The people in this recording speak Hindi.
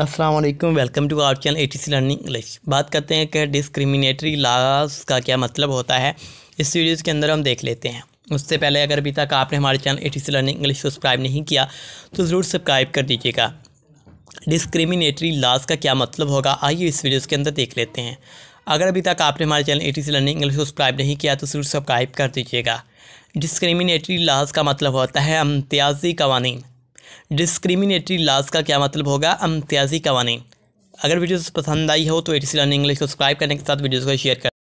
Aslam welcome to our channel A T C learning English बात करते हैं कि डिस्क्रिमिनेटरी लाज का क्या मतलब होता है इस वीडियोज़ के अंदर हम देख लेते हैं उससे पहले अगर अभी तक आपने हमारे channel A T C learning English subscribe नहीं किया तो ज़रूर सब्सक्राइब कर दीजिएगा डिस्क्रिमिनेटरी लाज का क्या मतलब होगा आइए इस वीडियोज़ के अंदर देख लेते हैं अगर अभी तक आपने हमारे channel A T C learning English subscribe नहीं किया तो ज़रूर सब्सक्राइब कर दीजिएगा डिस्क्रिमिनेटरी लाज का मतलब होता है इम्तियाजी कवानीन डिस्क्रिमिनेटरी लाज का क्या मतलब होगा अम्तियाजी कवानी अगर वीडियो पसंद आई हो तो एटीसी लर्निंग इंग्लिश सब्सक्राइब करने के साथ वीडियोज को शेयर करें